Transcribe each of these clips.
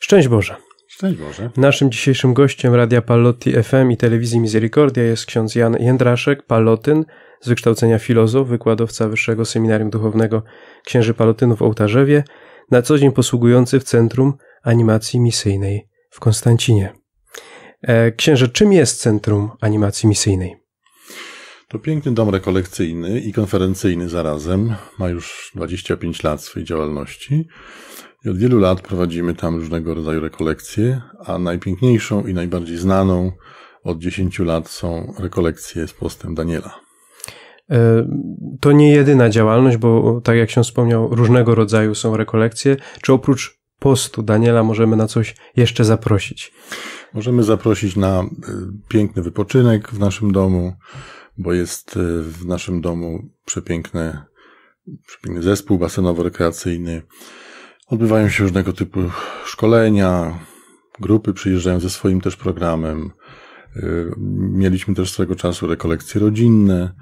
Szczęść Boże. Szczęść Boże. Naszym dzisiejszym gościem Radia Palotti FM i telewizji Misericordia jest ksiądz Jan Jędraszek, palotyn, z wykształcenia filozof, wykładowca Wyższego Seminarium Duchownego Księży Palotynów w Ołtarzewie, na co dzień posługujący w Centrum Animacji Misyjnej w Konstancinie. E, księże, czym jest Centrum Animacji Misyjnej? To piękny dom rekolekcyjny i konferencyjny zarazem. Ma już 25 lat swojej działalności. I od wielu lat prowadzimy tam różnego rodzaju rekolekcje, a najpiękniejszą i najbardziej znaną od 10 lat są rekolekcje z postem Daniela. E, to nie jedyna działalność, bo tak jak się wspomniał, różnego rodzaju są rekolekcje. Czy oprócz postu Daniela możemy na coś jeszcze zaprosić? Możemy zaprosić na e, piękny wypoczynek w naszym domu, bo jest e, w naszym domu przepiękny, przepiękny zespół basenowo-rekreacyjny Odbywają się różnego typu szkolenia, grupy przyjeżdżają ze swoim też programem. Y, mieliśmy też swego czasu rekolekcje rodzinne.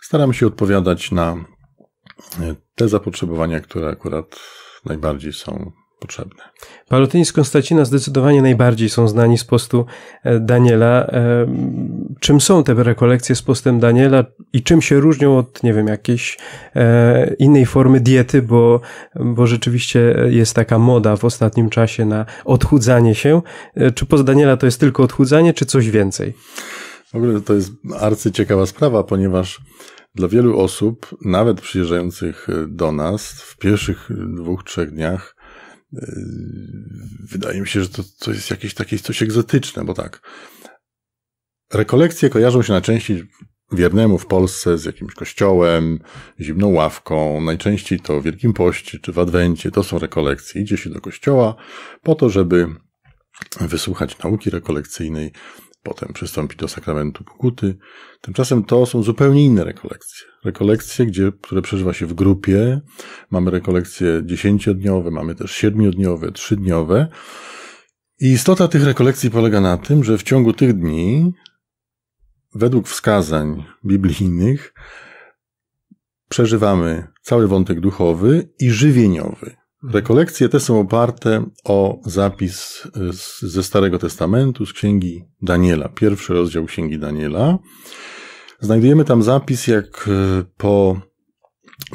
Staramy się odpowiadać na y, te zapotrzebowania, które akurat najbardziej są potrzebne. Palotyni z Konstancina zdecydowanie najbardziej są znani z postu e, Daniela. E, czym są te rekolekcje z postem Daniela i czym się różnią od, nie wiem, jakiejś e, innej formy diety, bo, bo rzeczywiście jest taka moda w ostatnim czasie na odchudzanie się. Czy post Daniela to jest tylko odchudzanie, czy coś więcej? W ogóle to jest arcyciekawa sprawa, ponieważ dla wielu osób, nawet przyjeżdżających do nas, w pierwszych dwóch, trzech dniach Yy, wydaje mi się, że to, to jest jakieś takie coś egzotyczne, bo tak. Rekolekcje kojarzą się najczęściej wiernemu w Polsce z jakimś kościołem, zimną ławką, najczęściej to w Wielkim Poście czy w Adwencie, to są rekolekcje. Idzie się do kościoła po to, żeby wysłuchać nauki rekolekcyjnej, potem przystąpić do sakramentu pokuty. Tymczasem to są zupełnie inne rekolekcje. Rekolekcje, gdzie, które przeżywa się w grupie. Mamy rekolekcje dziesięciodniowe, mamy też siedmiodniowe, trzydniowe. I istota tych rekolekcji polega na tym, że w ciągu tych dni, według wskazań biblijnych, przeżywamy cały wątek duchowy i żywieniowy. Rekolekcje mhm. te są oparte o zapis e, z, ze Starego Testamentu, z Księgi Daniela, pierwszy rozdział Księgi Daniela. Znajdujemy tam zapis, jak e, po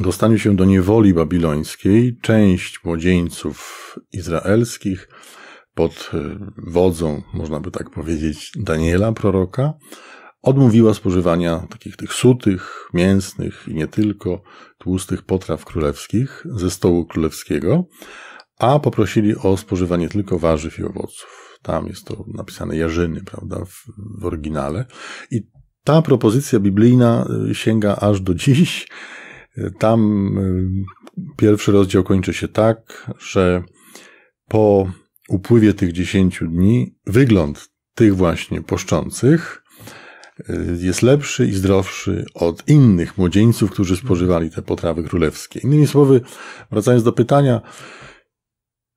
dostaniu się do niewoli babilońskiej część młodzieńców izraelskich pod e, wodzą, można by tak powiedzieć, Daniela, proroka, odmówiła spożywania takich tych sutych, mięsnych i nie tylko tłustych potraw królewskich ze stołu królewskiego, a poprosili o spożywanie tylko warzyw i owoców. Tam jest to napisane jarzyny, prawda, w, w oryginale. I ta propozycja biblijna y, sięga aż do dziś. Tam y, pierwszy rozdział kończy się tak, że po upływie tych dziesięciu dni wygląd tych właśnie poszczących Y, jest lepszy i zdrowszy od innych młodzieńców, którzy spożywali te potrawy królewskie. Innymi słowy, wracając do pytania,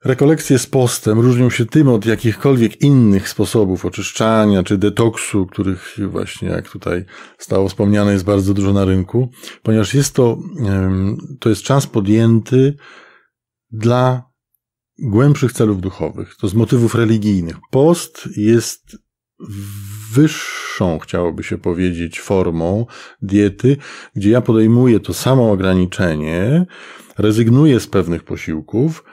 Rekolekcje z postem różnią się tym od jakichkolwiek innych sposobów oczyszczania czy detoksu, których właśnie, jak tutaj stało wspomniane, jest bardzo dużo na rynku, ponieważ jest to, to jest czas podjęty dla głębszych celów duchowych, to z motywów religijnych. Post jest wyższą, chciałoby się powiedzieć, formą diety, gdzie ja podejmuję to samo ograniczenie, rezygnuję z pewnych posiłków,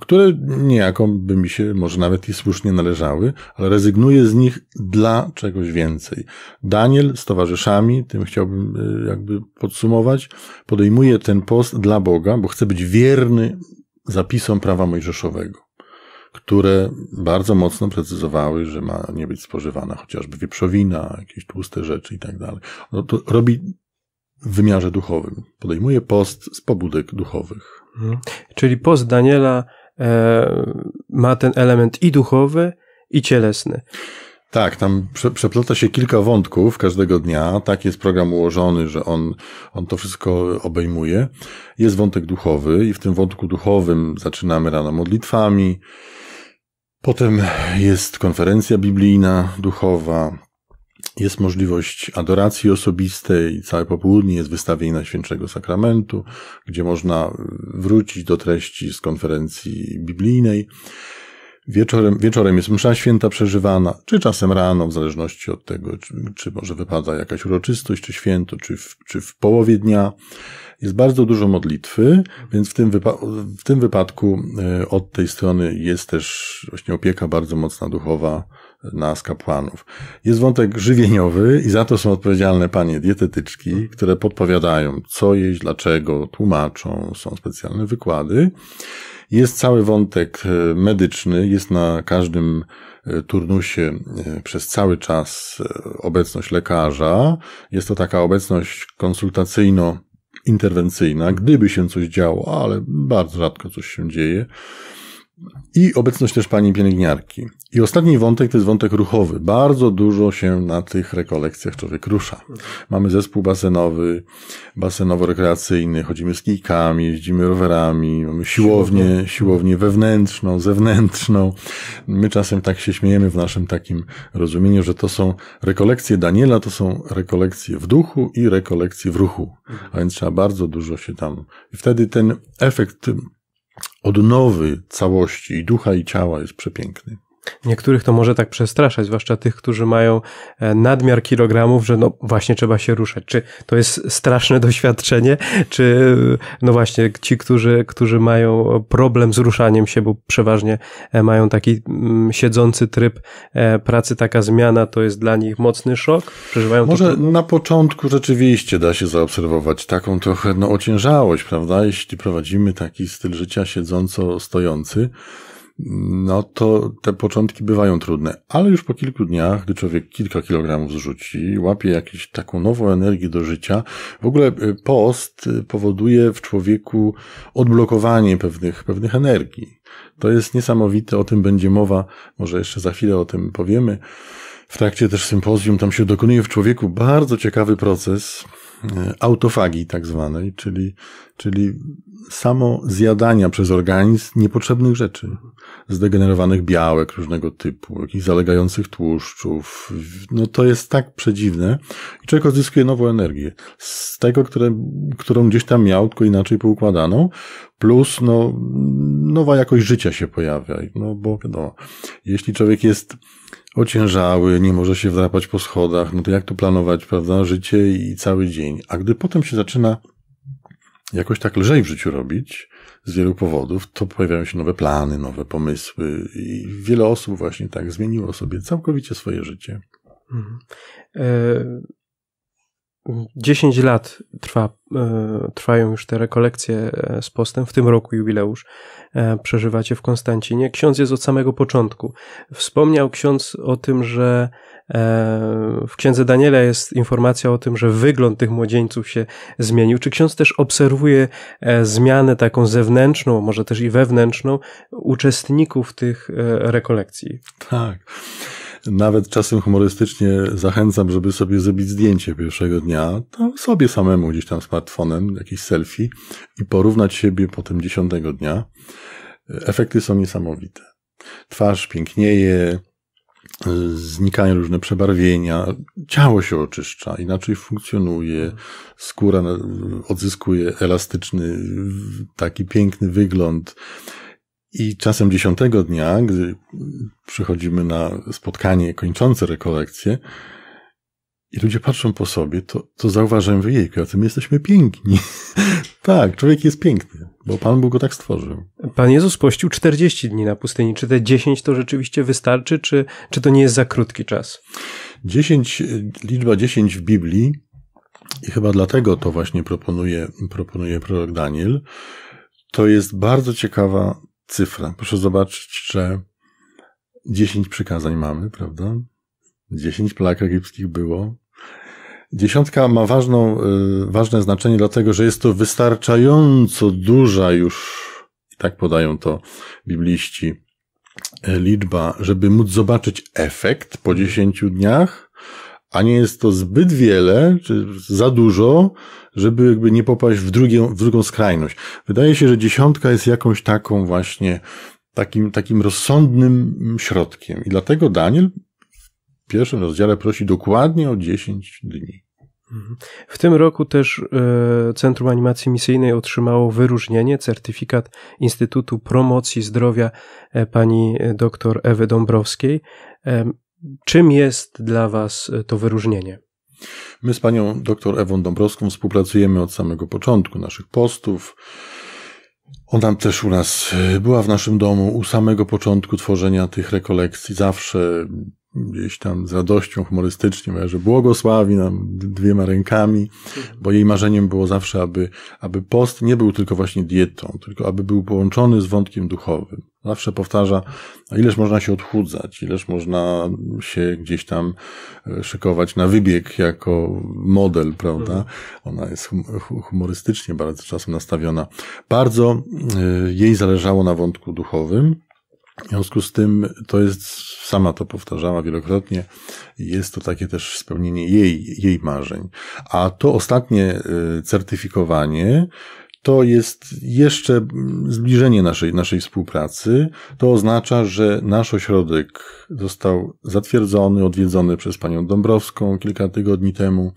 które niejako by mi się może nawet i słusznie należały, ale rezygnuję z nich dla czegoś więcej. Daniel z towarzyszami, tym chciałbym e, jakby podsumować, podejmuje ten post dla Boga, bo chce być wierny zapisom prawa mojżeszowego które bardzo mocno precyzowały, że ma nie być spożywana chociażby wieprzowina, jakieś tłuste rzeczy i tak dalej. No to robi w wymiarze duchowym. Podejmuje post z pobudek duchowych. Mhm. Czyli post Daniela e, ma ten element i duchowy, i cielesny. Tak, tam prze, przeplata się kilka wątków każdego dnia. Tak jest program ułożony, że on, on to wszystko obejmuje. Jest wątek duchowy i w tym wątku duchowym zaczynamy rano modlitwami. Potem jest konferencja biblijna, duchowa. Jest możliwość adoracji osobistej. Całe popołudnie jest wystawienie na Świętego Sakramentu, gdzie można wrócić do treści z konferencji biblijnej. Wieczorem, wieczorem jest msza święta przeżywana, czy czasem rano, w zależności od tego, czy, czy może wypada jakaś uroczystość, czy święto, czy w, czy w połowie dnia. Jest bardzo dużo modlitwy, więc w tym, w tym wypadku e, od tej strony jest też właśnie opieka bardzo mocna duchowa e, nas, kapłanów. Jest wątek żywieniowy i za to są odpowiedzialne panie dietetyczki, które podpowiadają, co jeść, dlaczego, tłumaczą, są specjalne wykłady. Jest cały wątek e, medyczny, jest na każdym e, turnusie e, przez cały czas obecność lekarza. Jest to taka obecność konsultacyjno-interwencyjna, gdyby się coś działo, ale bardzo rzadko coś się dzieje i obecność też pani pielęgniarki. I ostatni wątek to jest wątek ruchowy. Bardzo dużo się na tych rekolekcjach człowiek rusza. Mamy zespół basenowy, basenowo-rekreacyjny, chodzimy z kijkami, jeździmy rowerami, mamy siłownię, siłownię wewnętrzną, zewnętrzną. My czasem tak się śmiejemy w naszym takim rozumieniu, że to są rekolekcje Daniela, to są rekolekcje w duchu i rekolekcje w ruchu. A więc trzeba bardzo dużo się tam. I wtedy ten efekt odnowy całości i ducha i ciała jest przepiękny. Niektórych to może tak przestraszać, zwłaszcza tych, którzy mają e, nadmiar kilogramów, że no właśnie trzeba się ruszać. Czy to jest straszne doświadczenie, czy no właśnie ci, którzy, którzy mają e, problem z ruszaniem się, bo przeważnie e, mają taki mm, siedzący tryb pracy, taka zmiana to jest dla nich mocny szok? Przeżywają może to... na początku rzeczywiście da się zaobserwować taką trochę no, ociężałość, prawda? Jeśli prowadzimy taki styl życia siedząco-stojący, no to te początki bywają trudne, ale już po kilku dniach, gdy człowiek kilka kilogramów zrzuci, łapie jakąś taką nową energię do życia, w ogóle y, post y, powoduje w człowieku odblokowanie pewnych, pewnych energii. To jest niesamowite, o tym będzie mowa, może jeszcze za chwilę o tym powiemy. W trakcie też sympozjum tam się dokonuje w człowieku bardzo ciekawy proces y, autofagii tak zwanej, czyli, czyli samo zjadania przez organizm niepotrzebnych rzeczy zdegenerowanych białek różnego typu, jakichś zalegających tłuszczów. No to jest tak przedziwne i człowiek odzyskuje nową energię z tego, które, którą gdzieś tam miał, tylko inaczej poukładaną, plus no, nowa jakość życia się pojawia. No bo no, jeśli człowiek jest ociężały, nie może się wdrapać po schodach, no to jak to planować, prawda, życie i cały dzień. A gdy potem się zaczyna jakoś tak lżej w życiu robić, z wielu powodów, to pojawiają się nowe plany, nowe pomysły i wiele osób właśnie tak zmieniło sobie całkowicie swoje życie. Mhm. E, dziesięć 10 lat trwa, e, trwają już te rekolekcje e, z postem, w tym roku jubileusz przeżywacie w Konstancinie. Ksiądz jest od samego początku. Wspomniał ksiądz o tym, że E, w księdze Daniela jest informacja o tym, że wygląd tych młodzieńców się zmienił. Czy ksiądz też obserwuje e, zmianę taką zewnętrzną, może też i wewnętrzną uczestników tych e, rekolekcji? Tak. Nawet czasem humorystycznie zachęcam, żeby sobie zrobić zdjęcie pierwszego dnia, sobie samemu gdzieś tam smartfonem, jakiś selfie i porównać siebie potem dziesiątego dnia. Efekty są niesamowite. Twarz pięknieje, znikają różne przebarwienia, ciało się oczyszcza, inaczej funkcjonuje, skóra no, odzyskuje elastyczny, taki piękny wygląd. I czasem dziesiątego dnia, gdy przychodzimy na spotkanie kończące rekolekcję, i ludzie patrzą po sobie, to, to zauważają, że jejku, a my jesteśmy piękni. tak, człowiek jest piękny, bo Pan Bóg go tak stworzył. Pan Jezus pościł 40 dni na pustyni. Czy te 10 to rzeczywiście wystarczy, czy, czy to nie jest za krótki czas? 10, e, liczba 10 w Biblii i chyba dlatego to właśnie proponuje, proponuje prorok Daniel, to jest bardzo ciekawa cyfra. Proszę zobaczyć, że 10 przykazań mamy, prawda? 10 plag egipskich było, Dziesiątka ma ważną, y, ważne znaczenie, dlatego że jest to wystarczająco duża już, tak podają to bibliści, e, liczba, żeby móc zobaczyć efekt po dziesięciu dniach, a nie jest to zbyt wiele, czy za dużo, żeby jakby nie popaść w, drugie, w drugą skrajność. Wydaje się, że dziesiątka jest jakąś taką właśnie, takim, takim rozsądnym środkiem. I dlatego Daniel pierwszym rozdziale prosi dokładnie o 10 dni. Mhm. W tym roku też e, Centrum Animacji Misyjnej otrzymało wyróżnienie, certyfikat Instytutu Promocji Zdrowia e, pani e, dr Ewy Dąbrowskiej. Czym jest dla Was to wyróżnienie? My z panią dr Ewą Dąbrowską współpracujemy od samego początku naszych postów. Ona też u nas była w naszym domu u samego początku tworzenia tych rekolekcji. Zawsze gdzieś tam z radością humorystycznie, że błogosławi nam dwiema rękami, bo jej marzeniem było zawsze, aby, aby post nie był tylko właśnie dietą, tylko aby był połączony z wątkiem duchowym. Zawsze powtarza, ileż można się odchudzać, ileż można się gdzieś tam e, szykować na wybieg jako model, prawda? Ona jest humorystycznie bardzo czasem nastawiona. Bardzo e, jej zależało na wątku duchowym. W związku z tym to jest, sama to powtarzała wielokrotnie, jest to takie też spełnienie jej, jej marzeń. A to ostatnie y, certyfikowanie to jest jeszcze zbliżenie naszej, naszej współpracy. To oznacza, że nasz ośrodek został zatwierdzony, odwiedzony przez panią Dąbrowską kilka tygodni temu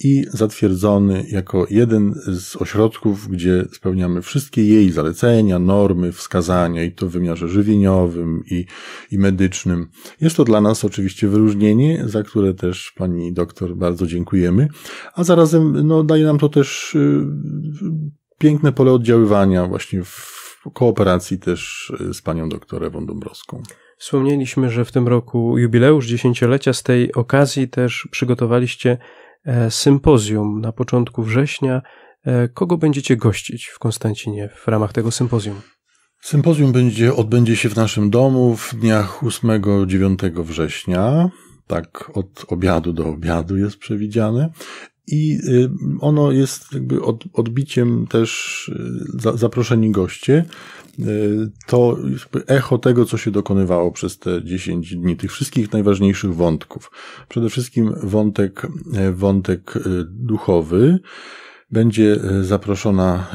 i zatwierdzony jako jeden z ośrodków, gdzie spełniamy wszystkie jej zalecenia, normy, wskazania i to w wymiarze żywieniowym i, i medycznym. Jest to dla nas oczywiście wyróżnienie, za które też pani doktor bardzo dziękujemy, a zarazem no, daje nam to też y, piękne pole oddziaływania właśnie w kooperacji też y, z panią doktor Ewą Dąbrowską. Wspomnieliśmy, że w tym roku jubileusz dziesięciolecia, z tej okazji też przygotowaliście e, sympozjum na początku września. E, kogo będziecie gościć w Konstancinie w ramach tego sympozjum? Sympozjum będzie, odbędzie się w naszym domu w dniach 8-9 września. Tak, od obiadu do obiadu jest przewidziane. I y, ono jest jakby od, odbiciem też y, za, zaproszeni goście. Y, to echo tego, co się dokonywało przez te 10 dni, tych wszystkich najważniejszych wątków. Przede wszystkim wątek, wątek duchowy. Będzie zaproszona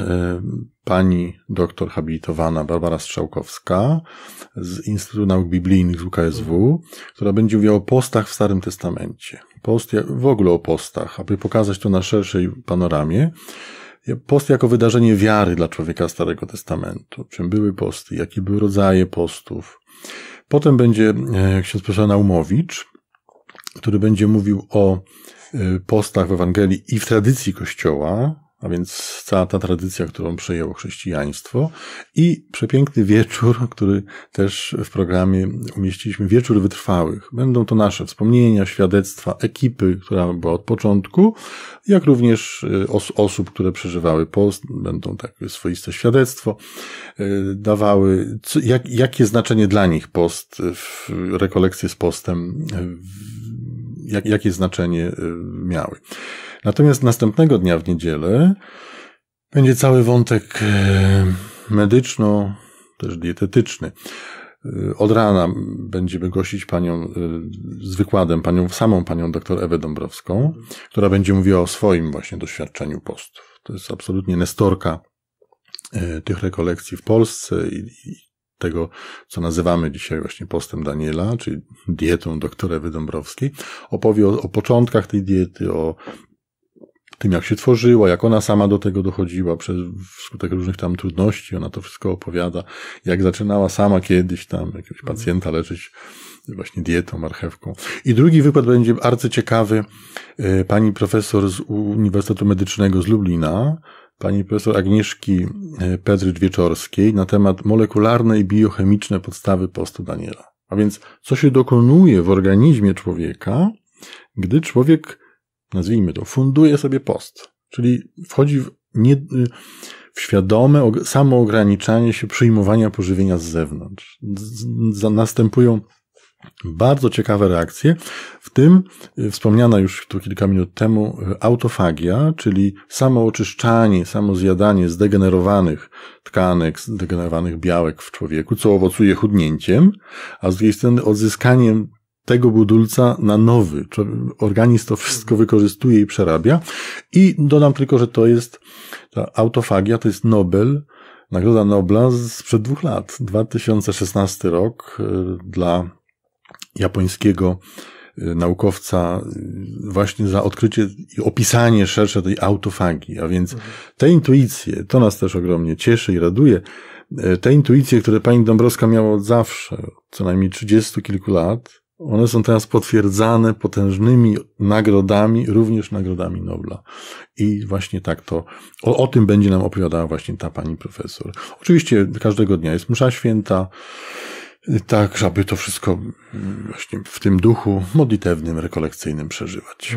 pani doktor habilitowana Barbara Strzałkowska z Instytutu Nauk Biblijnych z UKSW, która będzie mówiła o postach w Starym Testamencie. Post, w ogóle o postach, aby pokazać to na szerszej panoramie. Post jako wydarzenie wiary dla człowieka Starego Testamentu. Czym były posty, jakie były rodzaje postów. Potem będzie e, ksiądz profesor Naumowicz, który będzie mówił o e, postach w Ewangelii i w tradycji Kościoła, a więc cała ta tradycja, którą przejęło chrześcijaństwo i przepiękny wieczór, który też w programie umieściliśmy, wieczór wytrwałych. Będą to nasze wspomnienia, świadectwa ekipy, która była od początku, jak również e, os osób, które przeżywały post, będą takie swoiste świadectwo, e, dawały, co, jak, jakie znaczenie dla nich post, e, w rekolekcje z postem, w, jak, jakie znaczenie miały. Natomiast następnego dnia w niedzielę będzie cały wątek e, medyczno, też dietetyczny. E, od rana będziemy gościć panią e, z wykładem, panią, samą panią dr Ewę Dąbrowską, która będzie mówiła o swoim właśnie doświadczeniu postów. To jest absolutnie nestorka tych rekolekcji w Polsce i, tego, co nazywamy dzisiaj właśnie postem Daniela, czyli dietą doktora Wydąbrowskiej, opowie o, o, początkach tej diety, o tym, jak się tworzyła, jak ona sama do tego dochodziła przez, wskutek różnych tam trudności, ona to wszystko opowiada, jak zaczynała sama kiedyś tam jakiegoś mhm. pacjenta leczyć właśnie dietą, marchewką. I drugi wykład będzie ciekawy e, Pani profesor z Uniwersytetu Medycznego z Lublina, pani profesor Agnieszki e, Pedrycz-Wieczorskiej na temat molekularne i biochemiczne podstawy postu Daniela. A więc co się dokonuje w organizmie człowieka, gdy człowiek nazwijmy to, funduje sobie post, czyli wchodzi w, nie, w świadome samoograniczanie się przyjmowania pożywienia z zewnątrz. Z, następują bardzo ciekawe reakcje, w tym y, wspomniana już tu kilka minut temu y, autofagia, czyli samooczyszczanie, samozjadanie zdegenerowanych tkanek, zdegenerowanych białek w człowieku, co owocuje chudnięciem, a z drugiej strony odzyskaniem tego budulca na nowy. Organizm to wszystko wykorzystuje i przerabia. I dodam tylko, że to jest ta autofagia, to jest Nobel, Nagroda Nobla sprzed dwóch lat, 2016 rok e, dla japońskiego e, naukowca e, właśnie za odkrycie i opisanie szersze tej autofagii. A więc te intuicje, to nas też ogromnie cieszy i raduje, te intuicje, które pani Dąbrowska miała od zawsze, co najmniej 30 kilku lat, one są teraz potwierdzane potężnymi nagrodami, również nagrodami Nobla. I właśnie tak to, o, o tym będzie nam opowiadała właśnie ta pani profesor. Oczywiście każdego dnia jest msza święta, tak, żeby to wszystko właśnie w tym duchu modlitewnym, rekolekcyjnym przeżywać.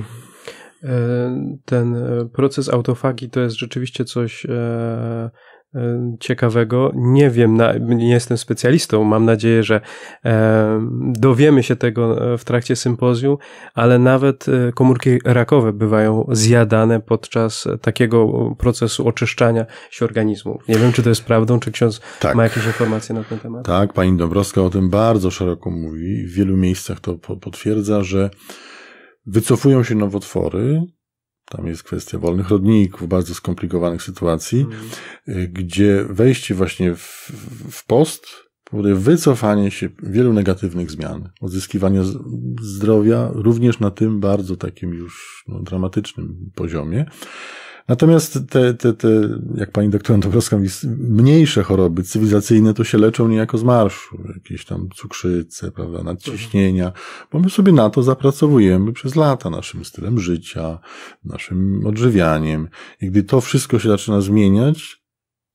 E, ten proces autofagi to jest rzeczywiście coś e, E, ciekawego. Nie wiem, nie jestem specjalistą. Mam nadzieję, że e, dowiemy się tego e, w trakcie sympozjum, ale nawet komórki rakowe bywają zjadane podczas takiego procesu oczyszczania się organizmu. Nie wiem, czy to jest prawdą, czy ksiądz tak. ma jakieś informacje na ten temat. Tak, pani Dąbrowska o tym bardzo szeroko mówi. W wielu miejscach to potwierdza, że wycofują się nowotwory tam jest kwestia wolnych rodników, bardzo skomplikowanych sytuacji, mm. gdzie wejście właśnie w, w post powoduje wycofanie się wielu negatywnych zmian, odzyskiwanie zdrowia również na tym bardzo takim już no, dramatycznym poziomie. Natomiast te, te, te, jak pani doktor Antobrowska mówi, mniejsze choroby cywilizacyjne to się leczą niejako z marszu. Jakieś tam cukrzyce, prawda, nadciśnienia. Bo my sobie na to zapracowujemy przez lata naszym stylem życia, naszym odżywianiem. I gdy to wszystko się zaczyna zmieniać,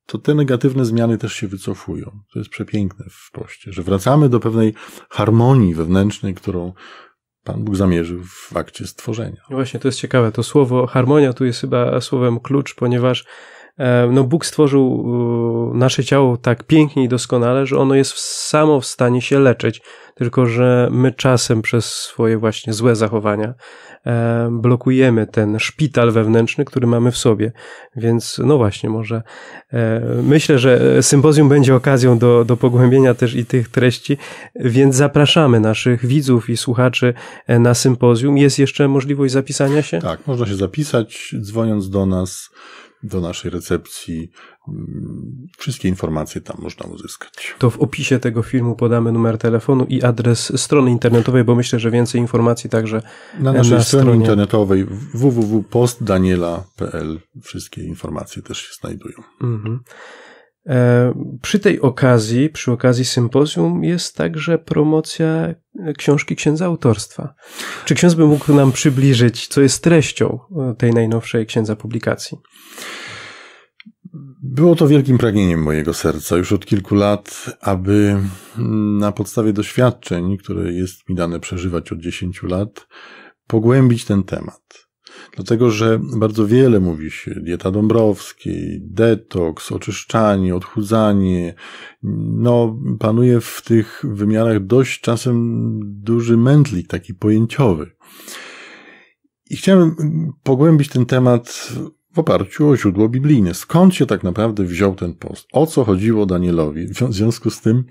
to te negatywne zmiany też się wycofują. To jest przepiękne w poście, że wracamy do pewnej harmonii wewnętrznej, którą Pan Bóg zamierzył w akcie stworzenia. No właśnie, to jest ciekawe. To słowo harmonia tu jest chyba słowem klucz, ponieważ E, no Bóg stworzył e, nasze ciało tak pięknie i doskonale, że ono jest samo w stanie się leczyć, tylko że my czasem przez swoje właśnie złe zachowania e, blokujemy ten szpital wewnętrzny, który mamy w sobie. Więc no właśnie, może myślę, że sympozjum będzie okazją do, do pogłębienia też i tych treści, więc zapraszamy naszych widzów i słuchaczy na sympozjum. Jest jeszcze możliwość zapisania się? Tak, można się zapisać dzwoniąc do nas do naszej recepcji. Mm, wszystkie informacje tam można uzyskać. To w opisie tego filmu podamy numer telefonu i adres strony internetowej, bo myślę, że więcej informacji także na naszej na stronie, internetowej www.postdaniela.pl wszystkie informacje też się znajdują. Mhm. E, przy tej okazji, przy okazji sympozjum jest także promocja książki księdza autorstwa. Czy ksiądz by mógł nam przybliżyć, co jest treścią e, tej najnowszej księdza publikacji? Było to wielkim pragnieniem mojego serca już od kilku lat, aby mm, na podstawie doświadczeń, które jest mi dane przeżywać od 10 lat, pogłębić ten temat. Dlatego, że bardzo wiele mówi się, dieta Dąbrowskiej, detoks, oczyszczanie, odchudzanie, no panuje w tych wymiarach dość czasem duży mętlik taki pojęciowy. I chciałem pogłębić ten temat w oparciu o źródło biblijne. Skąd się tak naprawdę wziął ten post? O co chodziło Danielowi? W związku z tym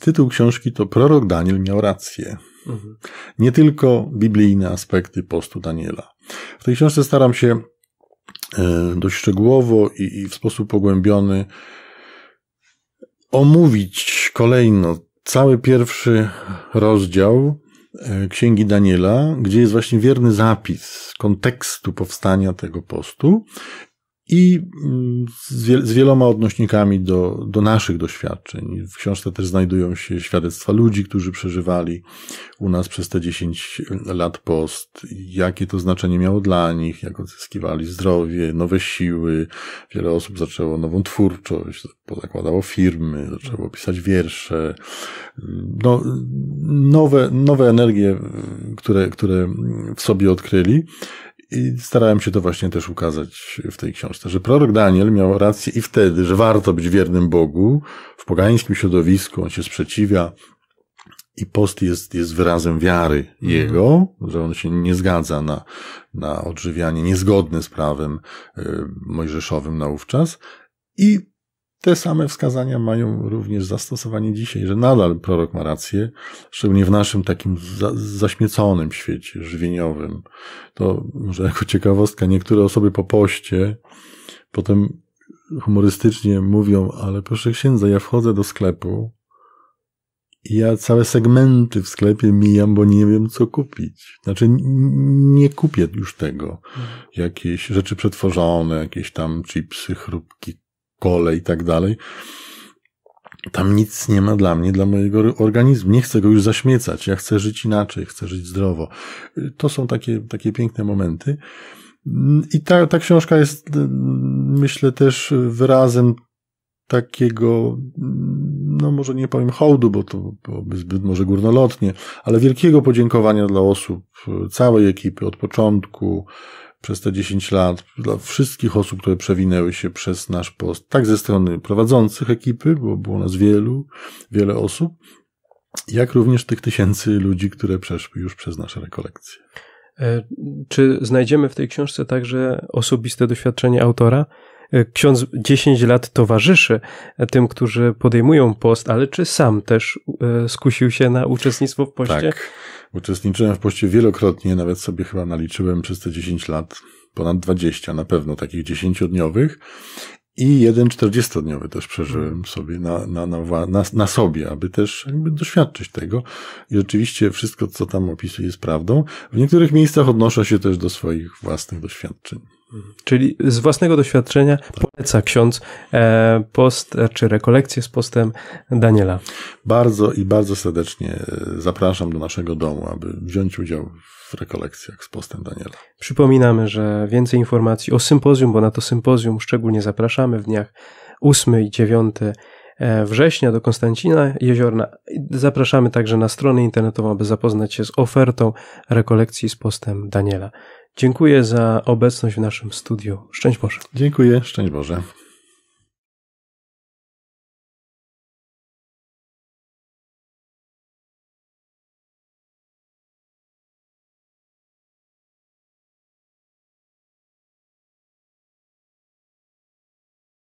Tytuł książki to Prorok Daniel miał rację. Mhm. Nie tylko biblijne aspekty postu Daniela. W tej książce staram się e, dość szczegółowo i, i w sposób pogłębiony omówić kolejno cały pierwszy rozdział e, Księgi Daniela, gdzie jest właśnie wierny zapis kontekstu powstania tego postu i mm, z wieloma odnośnikami do, do naszych doświadczeń. W książce też znajdują się świadectwa ludzi, którzy przeżywali u nas przez te 10 lat post, jakie to znaczenie miało dla nich, jak odzyskiwali zdrowie, nowe siły. Wiele osób zaczęło nową twórczość, zakładało firmy, zaczęło pisać wiersze. No, nowe, nowe energie, które, które w sobie odkryli. I starałem się to właśnie też ukazać w tej książce, że prorok Daniel miał rację i wtedy, że warto być wiernym Bogu w pogańskim środowisku, on się sprzeciwia i post jest, jest wyrazem wiary mhm. jego, mm. że on się nie zgadza na, na odżywianie niezgodne z prawem y, mojżeszowym naówczas i te same wskazania mają również zastosowanie dzisiaj, że nadal prorok ma rację, szczególnie w naszym takim za, zaśmieconym świecie żywieniowym. To może jako ciekawostka, niektóre osoby po poście potem humorystycznie mówią, ale proszę księdza, ja wchodzę do sklepu i ja całe segmenty w sklepie mijam, bo nie wiem, co kupić. Znaczy, nie kupię już tego. Mhm. Jakieś rzeczy przetworzone, jakieś tam chipsy, chrupki, kole i tak dalej. Tam nic nie ma dla mnie, dla mojego organizmu. Nie chcę go już zaśmiecać. Ja chcę żyć inaczej, chcę żyć zdrowo. To są takie, takie piękne momenty. Mm, I ta, ta książka jest, mm, myślę, też wyrazem takiego, mm, no może nie powiem hołdu, bo to byłoby zbyt może górnolotnie, ale wielkiego podziękowania dla osób, całej ekipy od początku, przez te 10 lat, dla wszystkich osób, które przewinęły się przez nasz post, tak ze strony prowadzących ekipy, bo było nas wielu, wiele osób, jak również tych tysięcy ludzi, które przeszły już przez nasze rekolekcje. E, czy znajdziemy w tej książce także osobiste doświadczenie autora? E, ksiądz 10 lat towarzyszy tym, którzy podejmują post, ale czy sam też e, skusił się na uczestnictwo w poście? Tak. Uczestniczyłem w poście wielokrotnie, nawet sobie chyba naliczyłem przez te 10 lat, ponad 20 na pewno, takich 10-dniowych. I jeden 40-dniowy też przeżyłem sobie na, na, na, na, na sobie, aby też jakby doświadczyć tego. I oczywiście wszystko, co tam opisuję, jest prawdą. W niektórych miejscach odnoszę się też do swoich własnych doświadczeń. Czyli z własnego doświadczenia poleca ksiądz e, post czy rekolekcję z postem Daniela. Bardzo i bardzo serdecznie e, zapraszam do naszego domu, aby wziąć udział w rekolekcjach z postem Daniela. Przypominamy, że więcej informacji o sympozjum, bo na to sympozjum szczególnie zapraszamy w dniach 8 i 9 e, września do Konstancina Jeziorna. Zapraszamy także na stronę internetową, aby zapoznać się z ofertą rekolekcji z postem Daniela. Dziękuję za obecność w naszym studiu. Szczęść Boże. Dziękuję, szczęść Boże.